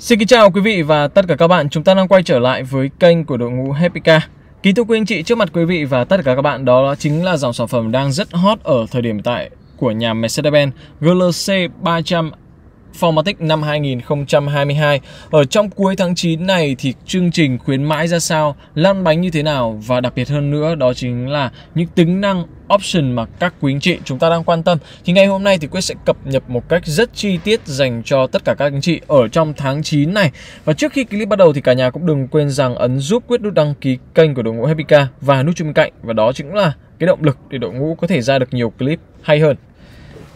Xin kính chào quý vị và tất cả các bạn, chúng ta đang quay trở lại với kênh của đội ngũ Happy Car. Kính thưa quý anh chị, trước mặt quý vị và tất cả các bạn đó chính là dòng sản phẩm đang rất hot ở thời điểm tại của nhà Mercedes-Benz GLC 300 Formatic năm 2022. Ở trong cuối tháng 9 này thì chương trình khuyến mãi ra sao, lăn bánh như thế nào và đặc biệt hơn nữa đó chính là những tính năng option mà các quý anh chị chúng ta đang quan tâm thì ngày hôm nay thì Quyết sẽ cập nhật một cách rất chi tiết dành cho tất cả các anh chị ở trong tháng 9 này và trước khi clip bắt đầu thì cả nhà cũng đừng quên rằng ấn giúp Quyết nút đăng ký kênh của đội ngũ Happy Car và nút chuông bên cạnh và đó chính là cái động lực để đội ngũ có thể ra được nhiều clip hay hơn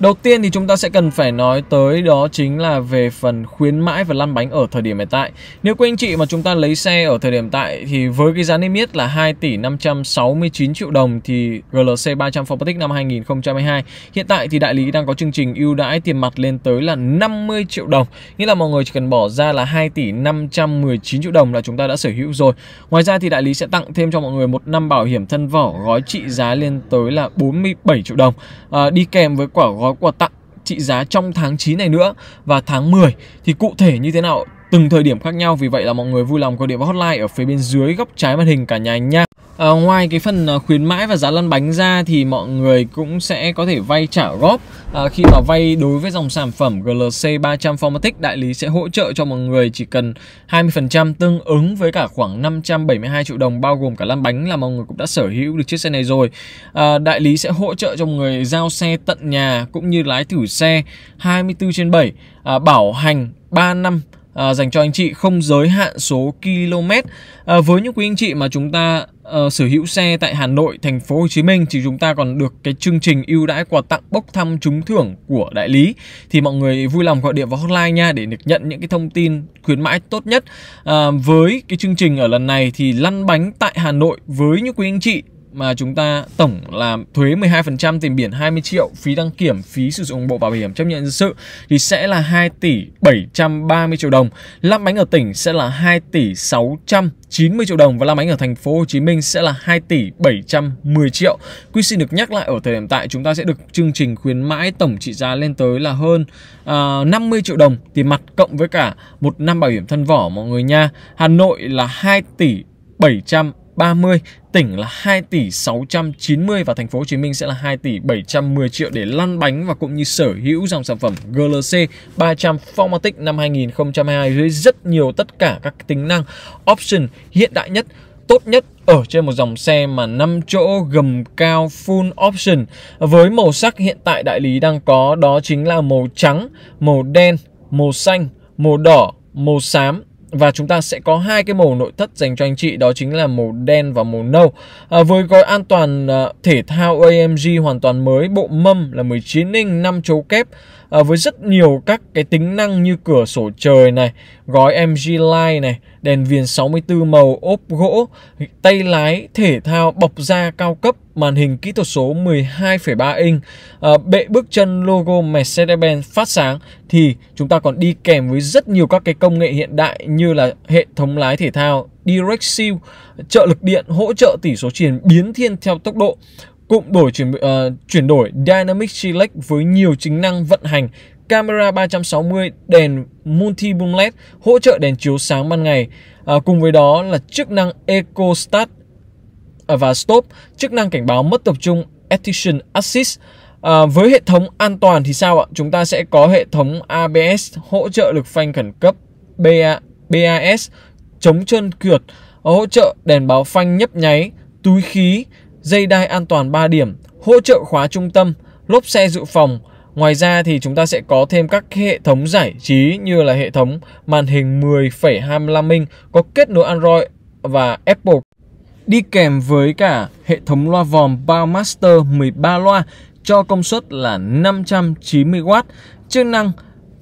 Đầu tiên thì chúng ta sẽ cần phải nói tới đó chính là về phần khuyến mãi và lăn bánh ở thời điểm hiện tại. Nếu quý anh chị mà chúng ta lấy xe ở thời điểm tại thì với cái giá niêm yết là 2 tỷ 569 triệu đồng thì GLC 300 Formatic năm 2022 hiện tại thì đại lý đang có chương trình ưu đãi tiền mặt lên tới là 50 triệu đồng. Nghĩa là mọi người chỉ cần bỏ ra là 2 tỷ 519 triệu đồng là chúng ta đã sở hữu rồi. Ngoài ra thì đại lý sẽ tặng thêm cho mọi người một năm bảo hiểm thân vỏ gói trị giá lên tới là 47 triệu đồng. À, đi kèm với quả gói quà tặng trị giá trong tháng 9 này nữa và tháng 10 thì cụ thể như thế nào từng thời điểm khác nhau vì vậy là mọi người vui lòng gọi điện vào hotline ở phía bên dưới góc trái màn hình cả nhà nha À, ngoài cái phần ờ, khuyến mãi và giá lăn bánh ra thì mọi người cũng sẽ có thể vay trả góp à, khi mà vay đối với dòng sản phẩm GLC 300 Formatic đại lý sẽ hỗ trợ cho mọi người chỉ cần 20% tương ứng với cả khoảng 572 triệu đồng bao gồm cả lăn bánh là mọi người cũng đã sở hữu được chiếc xe này rồi à, đại lý sẽ hỗ trợ cho mọi người giao xe tận nhà cũng như lái thử xe 24 trên 7 à, bảo hành 3 năm à, dành cho anh chị không giới hạn số km à, với những quý anh chị mà chúng ta uh, sở hữu xe tại Hà Nội, Thành phố Hồ Chí Minh thì chúng ta còn được cái chương trình ưu đãi quà tặng bốc thăm trúng thưởng của đại lý thì mọi người vui lòng gọi điện vào hotline nha để được nhận những cái thông tin khuyến mãi tốt nhất. À, với cái chương trình ở lần này thì lăn bánh tại Hà Nội với những quý anh chị mà chúng ta tổng là thuế 12% tiền biển 20 triệu, phí đăng kiểm, phí sử dụng bộ bảo hiểm chấp nhận dân sự thì sẽ là 2 tỷ 730 triệu đồng. lắp bánh ở tỉnh sẽ là 2 tỷ 690 triệu đồng và lắp bánh ở thành phố Hồ Chí Minh sẽ là 2 tỷ 710 triệu. Quy xin được nhắc lại ở thời điểm tại chúng ta sẽ được chương trình khuyến mãi tổng trị giá lên tới là hơn uh, à, 50 triệu đồng tiền mặt cộng với cả một năm bảo hiểm thân vỏ mọi người nha. Hà Nội là 2 tỷ 700 30, tỉnh là 2 tỷ 690 và thành phố Hồ Chí Minh sẽ là 2 tỷ 710 triệu để lăn bánh và cũng như sở hữu dòng sản phẩm GLC 300 Formatic năm 2022 với rất nhiều tất cả các tính năng option hiện đại nhất tốt nhất ở trên một dòng xe mà 5 chỗ gầm cao full option với màu sắc hiện tại đại lý đang có đó chính là màu trắng, màu đen, màu xanh, màu đỏ, màu xám và chúng ta sẽ có hai cái màu nội thất dành cho anh chị đó chính là màu đen và màu nâu à, với gói an toàn à, thể thao AMG hoàn toàn mới bộ mâm là 19 inch 5 chấu kép à, với rất nhiều các cái tính năng như cửa sổ trời này, gói MG Line này, đèn viền 64 màu ốp gỗ, tay lái thể thao bọc da cao cấp, màn hình kỹ thuật số 12,3 inch, à, bệ bước chân logo Mercedes-Benz phát sáng thì chúng ta còn đi kèm với rất nhiều các cái công nghệ hiện đại như là hệ thống lái thể thao Direct Seal, trợ lực điện hỗ trợ tỷ số chuyển biến thiên theo tốc độ, Cụm đổi chuyển, uh, ờ, chuyển đổi Dynamic Select với nhiều chức năng vận hành camera 360, đèn multi beam LED hỗ trợ đèn chiếu sáng ban ngày. À, cùng với đó là chức năng Eco Start à, và Stop, chức năng cảnh báo mất tập trung Attention Assist. À, với hệ thống an toàn thì sao ạ? Chúng ta sẽ có hệ thống ABS hỗ trợ lực phanh khẩn cấp, BA, BAS chống chân trơn trượt, hỗ trợ đèn báo phanh nhấp nháy, túi khí, dây đai an toàn 3 điểm, hỗ trợ khóa trung tâm, lốp xe dự phòng. Ngoài ra thì chúng ta sẽ có thêm các hệ thống giải trí như là hệ thống màn hình 10,25 inch có kết nối Android và Apple đi kèm với cả hệ thống loa vòm Bowmaster 13 loa cho công suất là 590W, chức năng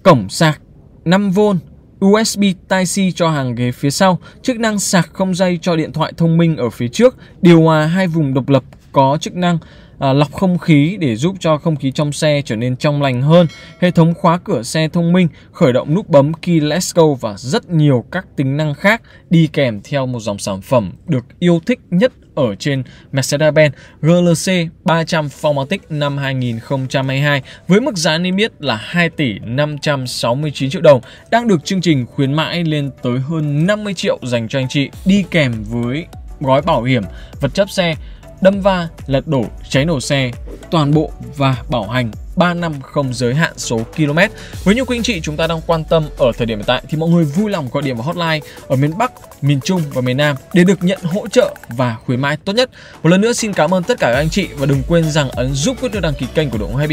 cổng sạc 5V USB Type-C cho hàng ghế phía sau, chức năng sạc không dây cho điện thoại thông minh ở phía trước, điều hòa hai vùng độc lập có chức năng à, lọc không khí để giúp cho không khí trong xe trở nên trong lành hơn, hệ thống khóa cửa xe thông minh, khởi động nút bấm keyless go và rất nhiều các tính năng khác đi kèm theo một dòng sản phẩm được yêu thích nhất ở trên Mercedes-Benz GLC 300 Formatic năm 2022 với mức giá niêm yết là 2 tỷ 569 triệu đồng đang được chương trình khuyến mãi lên tới hơn 50 triệu dành cho anh chị đi kèm với gói bảo hiểm vật chất xe đâm va, lật đổ, cháy nổ xe, toàn bộ và bảo hành 3 năm không giới hạn số km. Với những quý anh chị chúng ta đang quan tâm ở thời điểm hiện tại thì mọi người vui lòng gọi điện vào hotline ở miền Bắc, miền Trung và miền Nam để được nhận hỗ trợ và khuyến mãi tốt nhất. Một lần nữa xin cảm ơn tất cả các anh chị và đừng quên rằng ấn giúp quyết đăng ký kênh của đội ngũ 2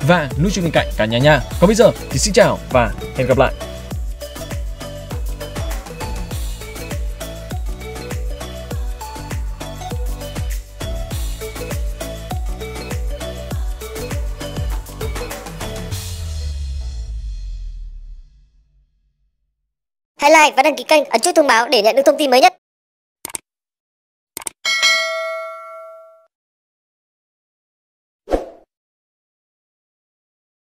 và nút chuông bên cạnh cả nhà nha. Còn bây giờ thì xin chào và hẹn gặp lại. Hãy like và đăng ký kênh, ấn chuông thông báo để nhận được thông tin mới nhất.